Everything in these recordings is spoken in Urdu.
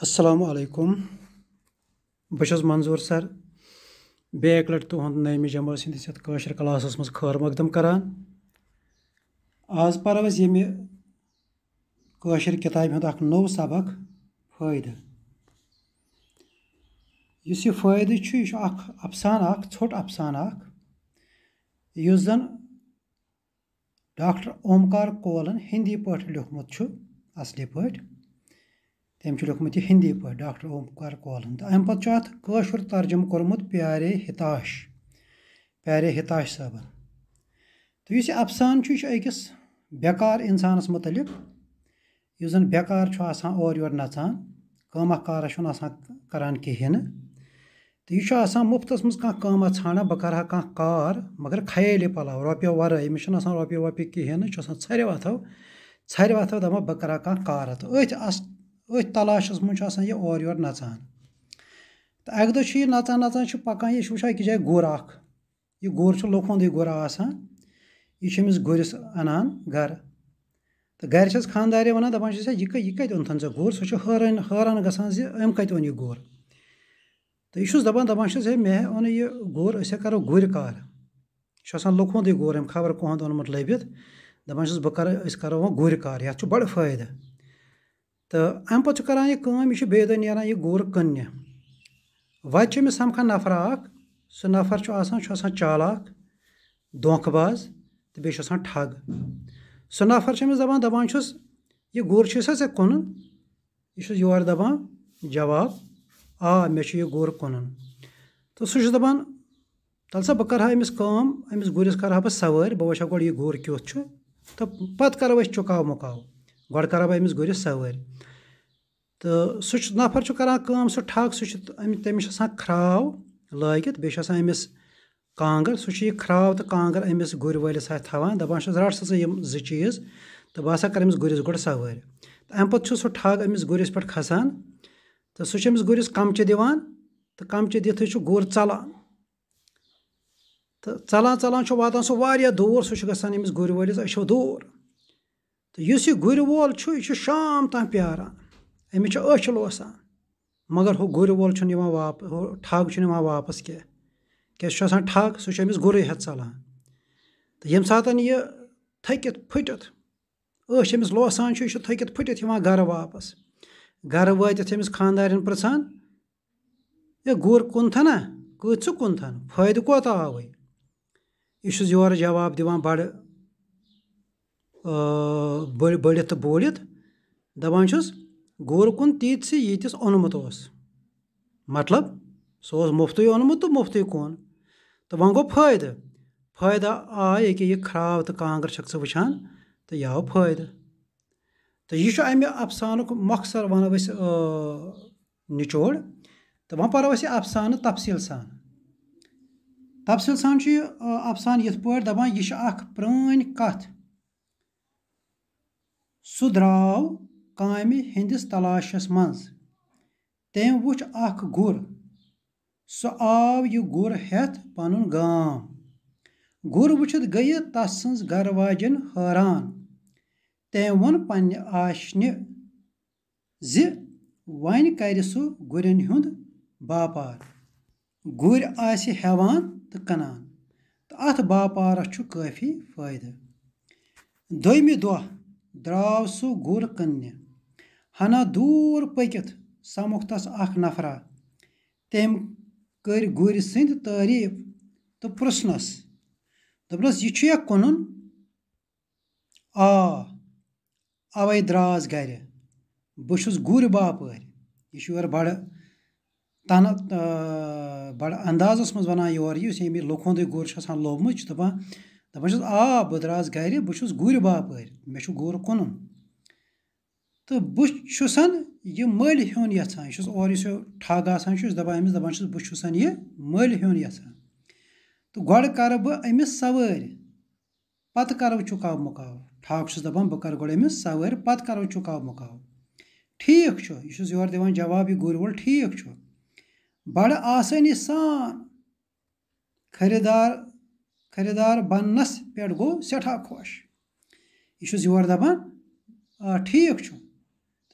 السلام علیکم بہٕ چھُس منظوٗر سر بیٚیہِ اَکہِ لَٹہِ تُہُنٛد نعمہِ جمٲژ سٕنٛدِس یَتھ کٲشِر کلاسَس منٛز خٲر مقدم کران آز پَرو أسۍ ییٚمہِ کٲشِر کِتابہِ ہُنٛد اکھ نوٚو سبق فٲیدٕ یُس یہِ فٲیدٕ چھُ یہِ چھُ اکھ اَفسان اکھ ژھوٚٹ اَفسان اکھ یُس زَن ڈاکٹر اومکار کولَن ہِندی پٲٹھۍ لیوٗکھمُت چھُ اَصلی پٲٹھۍ تم لوکمت یہ ہندی پہ ڈاکٹر اوم کار کولن تو امہ اتھر ترجم کت پے حتاش پیارے پیارے حتاش صبن تو افسان یہ اکس بے کار انسانس متعلق اس بے کار آوری نچانہ کارہ آہین مفتس مزہ قمہ ثانڈہ بہا کار مگر خیلی پلو روپے واعے مسا روپیے وپیے کہین ورا کھانا کار أتھۍ تلاشَس منٛز چھُ چھُ آسان یہِ یہِ اورٕ یورٕ نَژان نَژان تہٕ اَکہِ دۄہ نَژان چھُ پَکان یہِ چھُ وٕچھان أکِس جایہِ گُر اَکھ یہِ گُر چھُ لکہ گُرا آسان یہِ چھُ أمِس گُرِس اَنان گَرٕ تہٕ گَرِ چھَس وَنان دَپان یہ گرس یہِ کَتہِ اوٚنتھَن ژےٚ گُر سُہ چھُ حٲران حٲران گژھان زِ أمۍ کَتہِ اوٚن یہِ گُر تہٕ یہِ چھُس دَپان دَپان چھُس ہے مےٚ اوٚن یہِ یہِ گُر گُر أسۍ ہے کَرو گُرۍ کار چھُ آسان أمۍ خبر کُہُنٛد اوٚنمُت لٔبِتھ دَپان چھُس بہٕ کَرٕ أسۍ کَرو وۄنۍ گُرۍ کار یَتھ چھُ بَڑٕ فٲیدٕ تہٕ اَمہِ پَتہٕ چھُ چھُ کَران یہِ یہِ یہِ کٲم بیٚیہِ دۄہ نیران گُر کٕننہِ تو امہ یہ بیہ نن ویس سم نفر اک چھُ آسان چالاک باز تہٕ بیٚیہِ چھُ آسان ٹھگ سہ نفر دپانس یہ ژےٚ کٕنُن یہِ چھُس یورٕ دَپان جواب آ مےٚ چھُ یہِ گُر کٕنُن تہٕ سُہ چھُ دَپان تَلہٕ سا بہٕ کَرٕ کَرٕ ہا ہا أمِس أمِس کٲم گُرِس بہٕ سَوٲرۍ بہٕ وٕچھ ہا گۄڈٕ یہِ گُر کیُتھ چھُ تہٕ پَتہٕ کَرو أسۍ چُکاو مُکاو گۄڈٕ بہٕ أمِس أمِس أمِس گُرِس تہٕ تہٕ سُہ سُہ سُہ سُہ چھُ چھُ چھُ چھُ چھُ نَفر کَران کٲم ٹھگ تٔمِس آسان آسان کھرٛاو کھرٛاو لٲگِتھ بیٚیہِ کانٛگٕر کانٛگٕر یہِ أمِس گُرۍ وٲلِس اَتھِ تھاوان دَپان چھُس رَٹ لاگت ژٕ یِم زٕ چیٖز تہٕ بہٕ ہَسا کَرٕ أمِس گُرِس گۄڈٕ بہا تہٕ اَمہِ پَتہٕ چھُ سُہ ٹھگ أمِس أمِس گُرِس گُرِس پٮ۪ٹھ کھَسان تہٕ سُہ چھُ کَمچہِ دِوان تہٕ کَمچہِ دِتھٕے چھُ گُر ژَلان تہٕ ژَلان ژَلان چھُ واتان سُہ واریاہ دوٗر سُہ چھُ گژھان أمِس گُرۍ وٲلِس أچھو دوٗر تو اس گول شام تام تار امس اچھ لاسان مگر ہر وول واپ ٹھگ واپس کنسان ٹھگ سہ گرے ہلانے یمہ سات یہ تکت پھٹت اچ ا تک پھٹ گر واپس گر واطھ امس خاندارن پرسان ہے گھنہ کت کھن فائدہ کتہ آؤ یہ جواب دِوان د تہٕ بڑت تو بولت دپانس گورکن تیتسے ییٖتِس اوٚنمُت اوس مطلب سُہ اوس مُفتٕے مُفتٕے اوٚنمُت تہٕ تہٕ کُن وۄنۍ گوٚو فٲیدٕ فٲیدٕ آے ییٚکیٛاہ یہِ وقت تہٕ کانٛگٕر چھَکھ ژٕ وٕچھان تہٕ یہِ آو فٲیدٕ تہٕ تہٕ یہِ چھُ اَمہِ اَفسانُک مۄخصر وَنو أسۍ نِچوڑ وۄنۍ پَرو أسۍ یہِ اَفسانہٕ تفصیٖل سان تفصیٖل سان چھُ یہِ پہ یِتھ پٲٹھۍ دَپان یہِ چھِ اَکھ پرٛٲنۍ کَتھ سُہ درٛاو کامہِ سہ تلاشَس منٛز تٔمۍ وُچھ و گُر سُہ آو یہِ گُر یہ گر ہن گر وت گئی تس آشنہِ زِ وۄنۍ واشن سُہ گُرٮ۪ن ہُنٛد باپار گُرۍ آسہِ تہٕ تہٕ کٕنان چھُ کٲفی فٲیدٕ دوٚیمہِ دۄہ درٛاو سُہ گُر کٕننہِ ہنا دوٗر پٔکِتھ تَس نفرا تٔمۍ کٔرۍ گُرۍ سٕنٛدۍ تعٲریٖف تہٕ پرٛژھنَس دوٚپنَس یہِ دا کٕنُن آ اَوَے درٛاس دور بہٕ چھُس گُرۍ باپٲرۍ یہِ چھُ یورٕ بَڑٕ پہ بَڑٕ اَندازَس منٛز وَنان یورٕ یُس ییٚمہِ لُکہٕ ہُنٛدُے گُر چھُ آسان لوٚبمُت یہِ چھُ دَپان چھُس آ بہٕ بہٕ بہٕ درٛاس چھُس گُرۍ باپٲرۍ مےٚ چھُ گُر کٕنُن تہٕ یہِ مٔلۍ ہیوٚن بہ یہِ چھُس اورٕ یُس یہِ ٹھگ آسان چھُ یہِ چھُس چھُس أمِس بہٕ آپ دان بہ یہ مل ہن گر بہ امس سو پتہ کرو چکا مقا ٹھگا بہ گ سو پتہ کرو یہِ چھُس یورٕ دِوان جواب یہِ گُرۍ وول ٹھیٖک چھُ بَڑٕ آسٲنی سان خٔریٖدار खरीदार बनस पे गो सठा खोश यह जोर दपान ठीक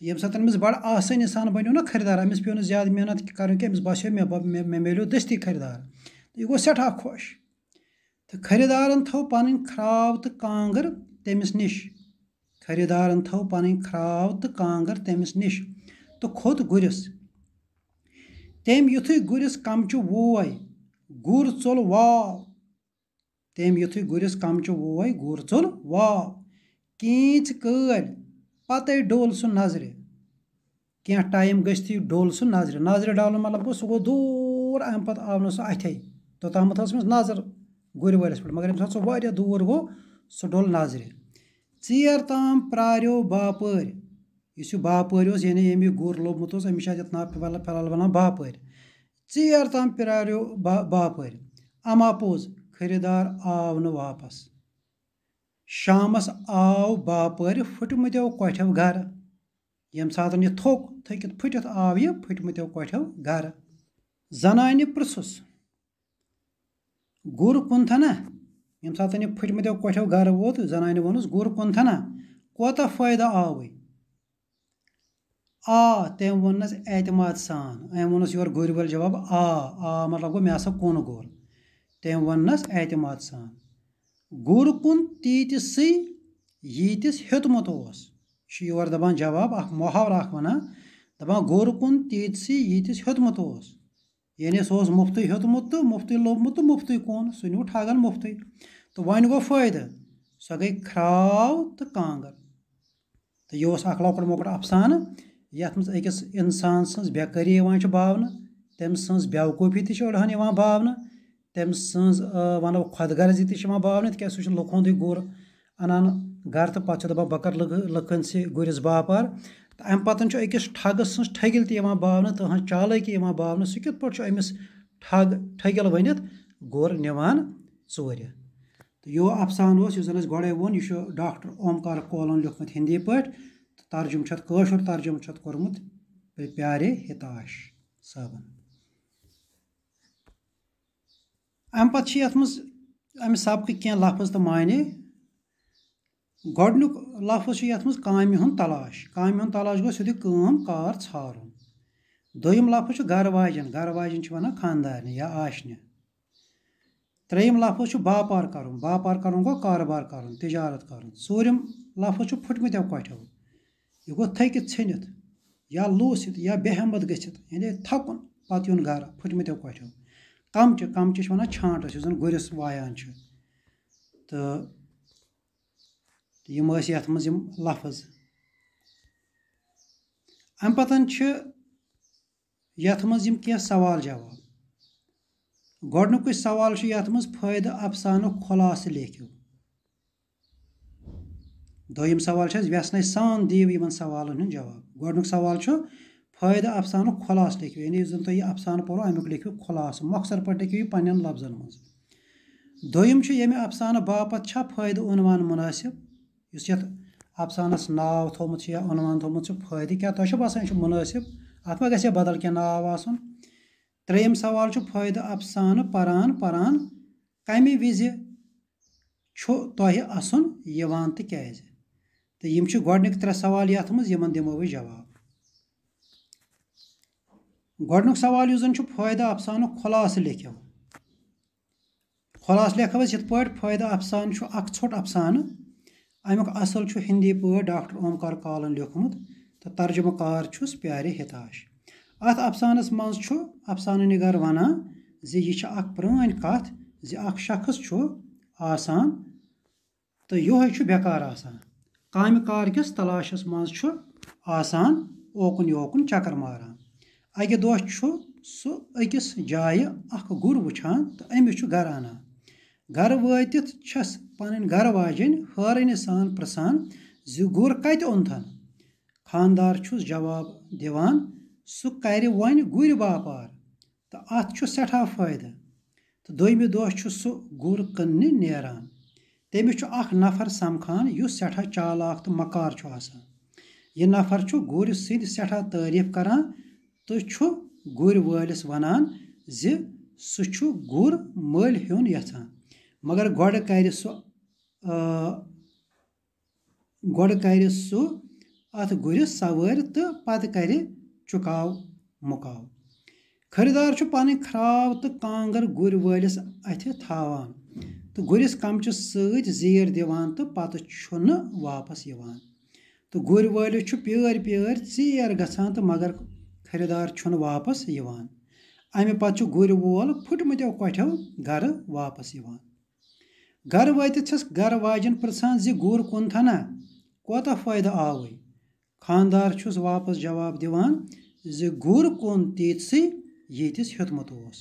ये सात अमिस बड़ आसानी सान बनो ना खरीदार अमिस पे ज्यादा मेहनत कर बासो मे मे मिलो दस्ती खरीदार तो यह गो सठा खोश तो खरीदारन थो पन खराव तो कांगर तमिस नश खरीदारन थो पन खराव तो कांगर तमिस नश तो खोत गुरस तम युथ गुरस कमचु वोय गुर चोल वाव تم یتھ گرس کمچہ ووے گر ژوٚل واو كینچ کٲلۍ پتہ ڈول سُہ نظرِ کینٛہہ ٹایم گٔژھتھٕے ڈول سُہ نظرِ نظرِ ڈالُن مطلب گوٚو گوٚو سُہ دوٗر اَمہِ پَتہٕ گو سہ اتھے توتام ٹو سے نظر گُرۍ وٲلِس پٮ۪ٹھ مگر ییٚمہِ ساتہٕ سُہ واریاہ دوٗر گوٚو سُہ ڈوٚل نظرِ ژیر تام پرٛاریو باپٲرۍ یُس یہِ باپٲرۍ اوس یعنی یہِ گُر لوٚبمُت اوس أمِس چھِ اَتٮ۪تھ نام فِلحال وَنان باپٲرۍ ژیر تام پرٛاریو با باپٲرۍ اَما پوٚز خریدار آو نہٕ واپس شامس آو آؤ پھٕٹمٕتیو کۄٹھیو گرٕ ییٚمہِ یم یہِ تھوٚک تھٔکِتھ پھٕٹِتھ آو یہِ پھٕٹمٕتیو کۄٹھیو گرٕ زنانہِ پرھس گُر کُنتھنا ییٚمہِ سات یہِ پھٕٹمٕتیو کۄٹھیو گرٕ ووت زنانہِ ووٚنُس گُر کُنتھنا کوتاہ فٲیدٕ آؤ آ تٔمۍ ووٚننَس اعتماد سان أمۍ ووٚنُس یورٕ گُرۍ وٲلۍ جواب آ آ مطلب گوٚو مےٚ ہسا کُن گر تٔمۍ وس اعتماد سان کُن تیٖتِسٕے ییٖتِس ہیوٚتمُت اوس یہِ چھُ یورٕ دَپان جواب اخ محاور دَپان وا کُن كون ییٖتِس ہیوٚتمُت اوس یعنی سُہ اوس مُفتٕے سفت ہوں مُفتٕے لوگ مت تو مفت كون سی ٹھگان تہٕ کانٛگٕر تہٕ یہِ اوس گے لۄکُٹ مۄکُٹ اَفسانہٕ یَتھ منٛز أکِس اِنسان سٕنٛز بیکٲری یِوان چھِ باونہٕ تٔمۍ سٕنٛز بیوقوٗفی تہِ چھِ اڑ یِوان باونہٕ تٔمۍ سٕنٛز وَنو خۄد غرضی تہِ چھِ یِوان باونہٕ سُہ چھُ تھی باوہ تک ہندی گر انان گر تو پہ کر لکن سی گرس باپار ٹھٔگِل تہِ یِوان باونہٕ تٕہٕنٛز چالٲکی یِوان باونہٕ سُہ کِتھ پٲٹھۍ چھُ أمِس ٹھگ ٹھٔگِل ؤنِتھ گُر نِوان ژوٗرِ تہٕ ٹھگل اوس یُس زَن اَسہِ اس ووٚن یہِ چھُ ڈاکٹر اومکار لیوٗکھمُت ہِندی پٲٹھۍ تہٕ ترجُمہٕ چھُ اَتھ کٲشُر ترجُمہٕ چھُ اَتھ کوٚرمُت پیارے ہِتاش صٲبَن امہ امہ سبق کنہ لفظ تو معنی گۄڈنیُک لفظ ہُنٛد تلاش کامہ تلاش گوٚو سکے کٲم کار ژھارُن دوٚیِم لفظ چھُ گر واجن گر واجن وَنان خانٛدارنہِ یا آشنہِ ترم لفظ چھُ باپار کَرُن باپار کَرُن گوٚو کربار کر تجارت ژوٗرِم لفظ چھُ پھٕٹمٕتیو کۄٹھیو یہِ گوٚو تھٔکِتھ ژھیٚنِتھ یا لوٗسِتھ یا بےٚ ہٮ۪مت گٔژھِتھ یعنی تھکُن پَتہٕ یُن گرٕ پھٕٹمٕتیو کۄٹھیو چھِ وَنان یُس زَن گُرِس وایان چانٹس تہٕ یِم ٲسۍ یَتھ منٛز یِم لفظ اَمہِ چھِ یَتھ منٛز یِم کینٛہہ سوال جواب گۄڈنیُکُے سوال چھُ یَتھ منٛز فٲیدٕ اَفسانُک خُلاصہٕ لیکھِو دوٚیِم سوال اَسہِ ویسن سان دِیِو یِمَن سوالَن ہُنٛد جواب گۄڈنیُک سوال چھُ फायदा अफसानु खलास लेखियो यानी यُس زَن تۄہہِ یہِ اَفسانہٕ پوٚروٕ اَمیُک لیکھِو خُلاصہٕ مۄخصر پٲٹھۍ لیکھِو یہِ پنٛنٮ۪ن لفظن منٛز دوٚیِم چھُ ییٚمہِ اَفسانہٕ باپتھ چھا فٲیدٕ عنوان مُنٲسِب یُس یَتھ اَفسانَس ناو تھوٚمُت چھُ یا عنوان تھوٚمُت چھُ فٲیدٕ کیٛاہ تۄہہِ چھُو باسان یہِ چھُ مُنٲسِب اَتھ ما گژھِ ہے بدل کینٛہہ ناو آسُن ترٛیٚیِم سوال چھُ فٲیدٕ اَفسانہٕ پَران پَران کَمہِ وِزِ چھُ تۄہہِ اَسُن یِوان تہٕ کیٛازِ تہٕ یِم چھِ گۄڈنِکۍ ترٛےٚ سوال یَتھ منٛز یِمن دِمو أسۍ جواب گۄڈنیُک سوال یُس چھُ اس فدہ افسانہ خلاس لیکو خلا لیکو یت پہ فوہ افسان اوٹ اَمیُک اَصٕل چھُ ہِندی پٲٹھۍ ڈاکٹر اومکار کالَن تہٕ کار چھُس پیارِ ہِتاش اَتھ منٛز چھُ نِگار وَنان زِ یہِ چھِ ترجمہ کارس کَتھ زِ ات شخص چھُ آسان تہٕ ونان چھُ بیکار آسان کامہِ کار کِس منٛز چھُ آسان اوکُن یوکُن چَکر ماران اَکہِ دۄہ چھُ سُہ أکِس جایہِ اکھ گُر وٕچھان تہٕ أمِس چھُ گرٕ اَنان گرٕ وٲتِتھ چھَس پَنٕنۍ گرٕ واجیٚنۍ حٲرٲنی سان پرژھان زِ گُر کَتہِ اوٚنتھَن خاندار چھُس جواب دِوان سُہ کرِ وۄنۍ گُرۍ باپار تہٕ اَتھ چھُ سٮ۪ٹھاہ فٲیدٕ تہٕ دوٚیمہِ دۄہ چھُ سُہ گُر کٕننہِ نیران تٔمِس چھُ اکھ نفر سَمکھان یُس سٮ۪ٹھاہ چالاک تہٕ مَکار چھُ آسان یہِ نفر چھُ گُرۍ سٕنٛدۍ سٮ۪ٹھاہ تعٲریٖف کران تہٕ چھُ گُرۍ وٲلِس وَنان زِ سُہ چھُ گُر مٔلۍ ہیوٚن یَژھان مگر گۄڈٕ کَرِ سُہ گۄڈٕ کَرِ سُہ اَتھ گُرِس سَوٲرۍ تہٕ پَتہٕ کَرِ چُکاو مُکاو خٔریٖدار چھُ پَنٕنۍ خراب تہٕ کانٛگٕر گُرۍ وٲلِس اَتھِ تھاوان تہٕ گُرِس کَمچہِ سۭتۍ زیٖر دِوان تہٕ پَتہٕ چھُنہٕ واپَس یِوان تہٕ گُرۍ وٲلِس چھُ پیٲرۍ پیٲرۍ ژیر گژھان تہٕ مگر خریدار چھُنہٕ واپس یِوان اَمہِ پتہٕ چھُ گُرۍ وول پھٕٹمٕتیو کۄٹھیو گرٕ واپس یِوان گرٕ گرٕ وٲتِتھ چھس واجٮ۪ن پرژھان زِ گُر کُن تھنا کوتاہ فٲیدٕ آوُے آوئی چھُس واپس جواب دِوان زِ گُر کُن تیٖتسٕے ییٖتِس ہیوٚتمُت اوس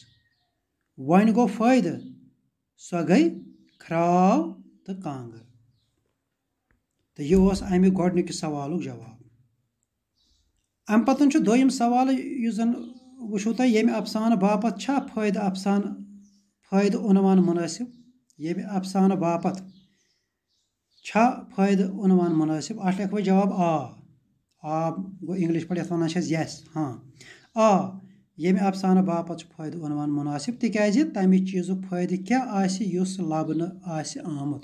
وۄنۍ گوٚو فٲیدٕ سۄ گٔے کھرٛاو تہٕ کانٛگٕر تہٕ یہِ اوس اَمہِ گۄڈنِکِس سوالُک جواب اَمہِ پَتہٕ چھُ دوٚیِم سوال یُس زَن وٕچھو تۄہہِ ییٚمہِ اَفسانہٕ باپتھ چھا فٲیدٕ اَفسانہٕ فٲیدٕ عنوان مُنٲسِب ییٚمہِ اَفسانہٕ باپتھ چھا فٲیدٕ عنوان مُنٲسِب اَتھ لیکھوٕ جواب آ آ گوٚو اِنٛگلِش پٲٹھۍ یَتھ وَنان چھِ أسۍ یَس ہاں آ ییٚمہِ اَفسانہٕ باپتھ چھُ فٲیدٕ عنوان مُنٲسِب تِکیازِ تَمہِ چیٖزُک فٲیدٕ کیاہ آسہِ یُس لَبنہٕ آسہِ آمُت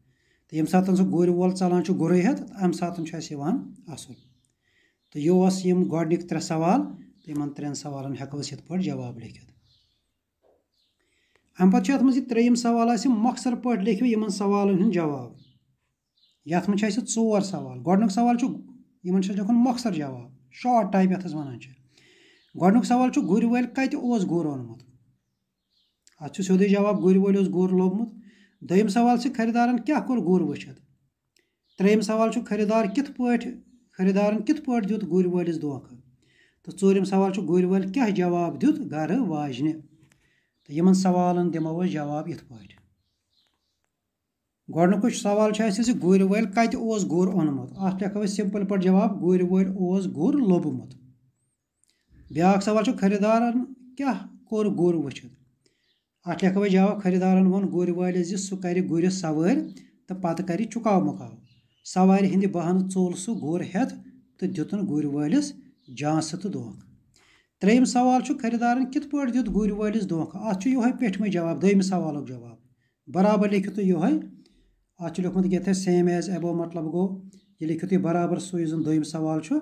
ییٚمہِ ساتہٕ سُہ گُرۍ وول ژَلان چھُ گُرُے اَمہِ ساتہٕ چھُ اَسہِ یِوان اَصٕل تہٕ یہِ اوس یِم گونی ترٛےٚ سوال تہٕ یِمن ترٛٮ۪ن سوالن ہٮ۪کو أسۍ یِتھ پٲٹھۍ جواب اَمہِ پَتہٕ چھُ منٛز یہِ اتم سوال اَسہِ مۄخصر پٲٹھۍ لکھا یِمن سوالن ہُنٛد جواب یَتھ منٛز اَسہِ ژور سوال سوال چھُ یِمن چھُ لکھن مۄخصر جواب شاٹ ٹایپ یَتھ أسۍ وَنان چھِ سوال چھُ گُرۍ وٲلۍ کَتہِ اوس گُر اوٚنمُت اَتھ چھُ سیو جواب گُرۍ وٲلۍ اوس گُر لوٚبمُت سوال چھُ دوال کوٚر گُر وٕچھِتھ تریم سوال چھُ کِتھ پٲٹھۍ کت کِتھ پٲٹھۍ دیُت گُرۍ وٲلِس ولس تہٕ ژوٗرِم سوال چھُ گُرۍ وٲلۍ جواب دیُت گرٕ واجنہِ تہٕ یِمن سوالن دِمو أسۍ جواب یِتھ پٲٹھۍ گونیک سوال چھُ اَسہِ زِ گُرۍ وٲلۍ کَتہِ اوس گُر اوٚنمُت اَتھ لیکھو أسۍ سِمپٕل پٲٹھۍ جواب گُرۍ وٲلۍ اوس گُر لوٚبمُت بیااقاق سوال چھُ کوٚر گُر وٕچھِتھ اتوائی جاواب خریدارن کرِ گر سوٲرۍ تہٕ گرس کرِ چُکاو مُکاو سوارِ ہند بہانہٕ چول سُہ گُر ہیٚتھ تہٕ دِتُن گُرۍ وٲلِس جانس تہٕ دک تری سوال چھُ کِتھ پٲٹھۍ دیُت گُرۍ وٲلِس پا دل چھُ یِہوے پیٹمے جواب دوٚیمہِ سوالُک جواب برابر تُہۍ یِہوے چھُ مطلب یہ لوکمت سیم ایز ایبو مطلب گوٚو یہِ تُہۍ برابر سُہ یُس سو دوٚیِم سوال چھُ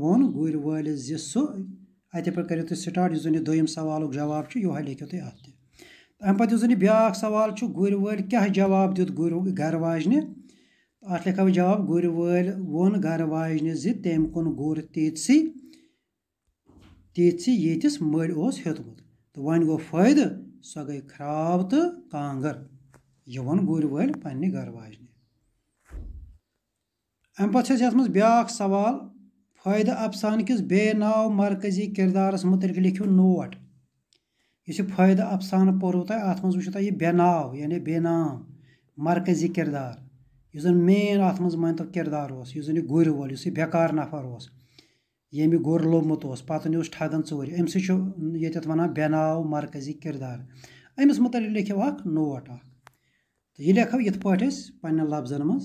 ووٚن گُرۍ وٲلِس زِ سُہ ات کرو تحریک سٹاٹ جو دم سوال جواب لکھو تم اتنے بیا سوال گر و گر واجن تو لکھا بہت جواب گر ول وون گر واجن زم کن گر تیت سی تیتس یتس مل ہوں وی گو فائدہ سو گئی خراب تو کانگر یہ ون گر و پہ گاجن امہ بی سوال فٲیدٕ افسان کِس بے ناو مرکٔزی کردارس مُتعلِق لکھو نوٹ یُس یہِ فٲیدٕ اس فید تۄہہِ اَتھ منٛز من تۄہہِ یہِ بے ناو یعنی بے نام مرکٔزی کِردار یُس زَن مین اَتھ منٛز کِردار اوس یُس زَن یہِ گُرۍ وول یُس یہِ بیکار نفر اوس اوس ییٚمہِ گُر لوٚبمُت پَتہٕ ژوٗرِ أمۍ ٹھگان چھُ ییٚتٮ۪تھ وَنان بے ناو مرکٔزی کِردار أمِس متعلق لکھو اَکھ نوٹ تہٕ یہِ لیکھو یِتھ پٲٹھۍ أسۍ پنٛنٮ۪ن لفظن منٛز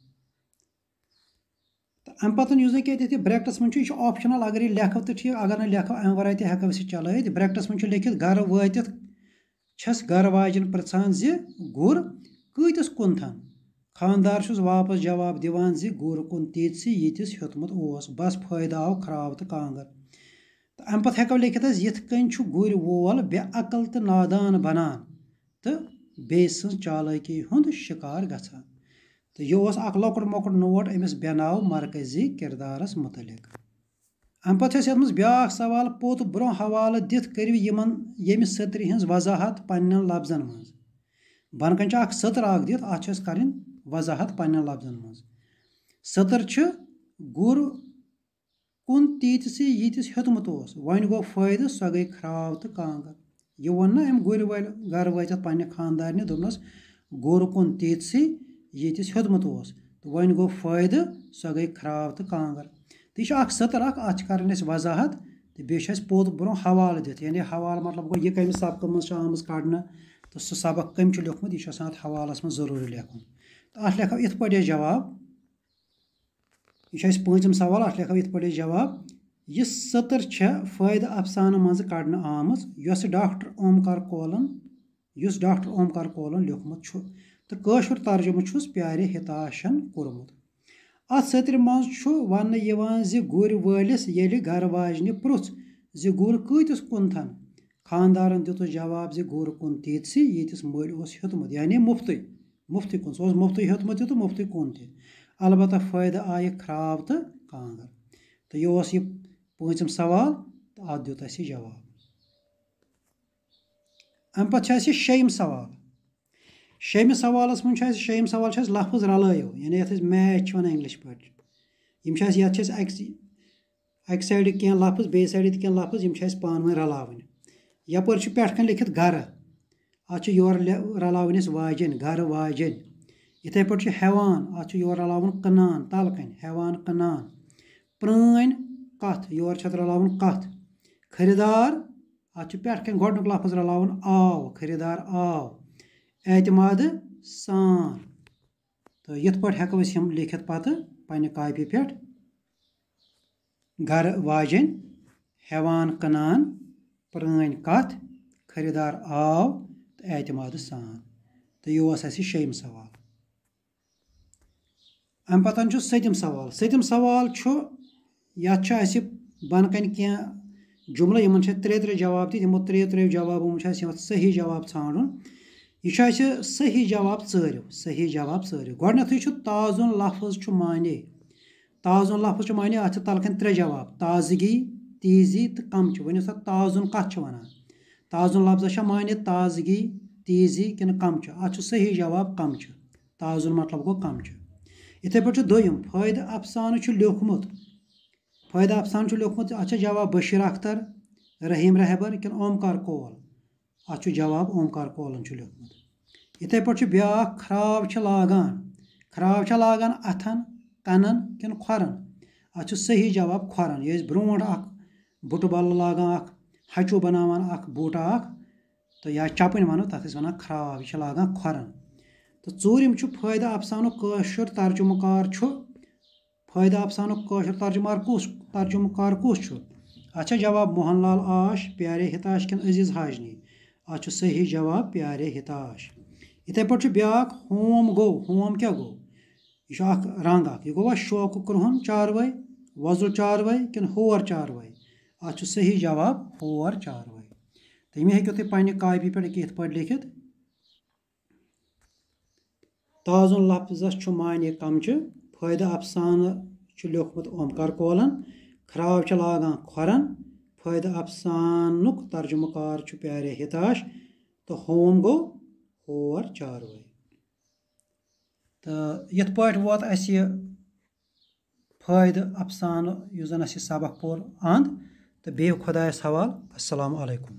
یُس منٛز چھُ یہِ چھُ آپشنل اگر یہ لکھو تو ٹھیک اگر نھیو امرائی تیک چلیکن لیک گر وس گھر واجین پرچان زر خانٛدار چھُس واپس جواب دِوان زِ گُر کُن تیٖتسٕے ییٖتِس ہیوٚتمُت اوس بس فائدہ آؤ خراب اَمہِ کانگر ہٮ۪کو ام پتہ یِتھ کٔنۍ چھُ گُرۍ وول بے عقل تہٕ نادان بنان سٕنٛز چالٲکی ہُنٛد شِکار گژھان تو یہ اس لٹ مکٹ نوٹ امس بنو مرکزی کردارس متعلق امپیس اتم بیااقھ سوال پوت بروہ حوالہ دھو یہ ستر ہز وضاحت پن لفظن مز بنک ستر اخ دس کر وضاحت پن لفظ من سن تیتس یتس ہت وائد سو گئی خراب تو کانگر یہ واقعہ گر وول گھر واندار دس گن تیت سی یہیتس ہت و فائد سو گئی خراب تو کانگر تو یہ اختر اتھ کر وضاحت بیش پوت برہ حوالہ یعنی حوالہ مطلب گو کم سبقہ مجھ آم کڑھنا تو سبق کم لمت یہ حوالہ مجھے لکھنو ات پاس جو پوچم سوال ات لو ات أسۍ جواب یہ ستر فائدہ افسانہ مز کڑ آم یا ڈاکٹر اومکار کار کولن اس ڈاکٹر عم کار لوکھمت کٲشُر توش ترجمہس پیارے حتاشن کورمت اتھ گُرۍ وٲلِس ییٚلہِ گر واجنہِ پرُژھ زِ گُر کۭتِس کُنتھن خاندار دس جواب زِ گُر کُن تیٖتسٕے ییٖتِس مٔلۍ اوس ہیوٚتمُت یعنی مُفتٕے مُفتٕے کُن سُہ اوس مُفتٕے ہیوٚتمُت تہِ تہٕ مُفتٕے کُن تہِ البتہ فٲیدٕ آیہِ خراب تہٕ تہٕ یہِ اوس یہِ پوٗنٛژِم سوال تہٕ تو دیُت اَسہِ یہِ جواب اَمہِ پَتہٕ چھُ اَسہِ یہِ شیٚیِم سوال شیٚمِس سوالَس منٛز چھُ اَسہِ شیٚیِم سوال چھُ اَسہِ لفظ رَلٲیِو یعنی یَتھ أسۍ میچ چھِ وَنان اِنگلِش پٲٹھۍ یِم چھِ اَسہِ یَتھ چھِ اَسہِ اَکہِ اَکہِ سایڈٕ کیٚنٛہہ لفظ بیٚیہِ سایڈٕ تہِ کیٚنٛہہ لفظ یِم چھِ اَسہِ پانہٕ ؤنۍ رَلاوٕنۍ یَپٲرۍ چھُ پٮ۪ٹھ کَنۍ لیٖکھِتھ گرٕ اَتھ چھِ یورٕ رَلاوٕنۍ أسۍ واجیٚنۍ گرٕ واجیٚنۍ یِتھٕے پٲٹھۍ چھُ ہیٚوان اَتھ چھُ یورٕ رَلاوُن کٕنان تَلہٕ کَنۍ ہیٚوان کٕنان پرٲنۍ کَتھ یورٕ چھِ اَتھ رَلاوُن کَتھ خٔریٖدار اَتھ چھُ پٮ۪ٹھ کَنۍ گۄڈٕنیُک لفظ رَلاوُن آو خٔریٖدار آو एतमाद सान तो ये पे हेको हम लिखित पत् पे कापि पे घर वाजन हेवान कनान पुरान कथ खरीदार आव तो एतमाद सान तो यह शेम सवाल अम पतान सतम सवाल सतम सवाल ये बन कन कह जुमल इन त्रे त्रे जवाब दित यमो त्रे त्रे जवाबों सही जवाब ाड़न یہِ چھُ اَسہِ صحیح جواب ژٲرِو صحیح جواب ژٲرِو گۄڈٕنیٚتھٕے چھُ تازُن لفظ چھُ معنے تازُن لفظ چھُ معنے اَتھ چھِ تَلہٕ کَنہِ ترٛےٚ جواب تازگی تیٖزی تہٕ کَمچہِ ؤنِو سا تازُن کَتھ چھِ وَنان تازُن لفظَس چھا معنے تازگی تیٖزی کِنہٕ کَمچہِ اَتھ چھُ صحیح جواب کَمچہِ تازُن مطلب گوٚو کَمچہِ یِتھٕے پٲٹھۍ چھُ دوٚیِم فٲیدٕ اَفسانہٕ چھُ لیوٗکھمُت فٲیدٕ اَفسانہٕ چھُ لیوٗکھمُت اَتھ چھا جواب بٔشیٖر اختر رحیٖم رہبر کِنہٕ اومکار کول अ जवाब ओमकार कौलन लिखुत इथे पे ब्या खराब लागान खराब लागान अथन कनन किन खोरन अ सही जवाब खोरन ये ब्रो बुट बल लागान हचू बनावान बूट तो या चपन वनो तथा वन खराब यह लागान खोरन तो चूरम फायदा अफसानुशर तर्जुमकार फायदा अफसानुशर तर्जुमार कस तर्जुमकार कस अच्छा जवाब मोहन लाल आश प्यारे हिताश किन अजीज हाजनी अत सही जवाब प्यारे हिताश इथे पे ब्या होम गो होम क्या गो यह रंग यह गो शौक करहन चारवे वजल चारवे किन होर चारवे अत सही जवाब होर चारवे तो ये हूँ तुम पानी कापी पे इत पे लिखित ताजुन लफ्जस मान कमच फायदे अफसान लिखमुत ओमकार कौलन खराब लागान खोरन فید افسانک ترجمہ کار پیارے حتاش تو ہوم ہور گور چارو یو وس افسانہ اس سبق پور اد تو بہ خوال السلام علیکم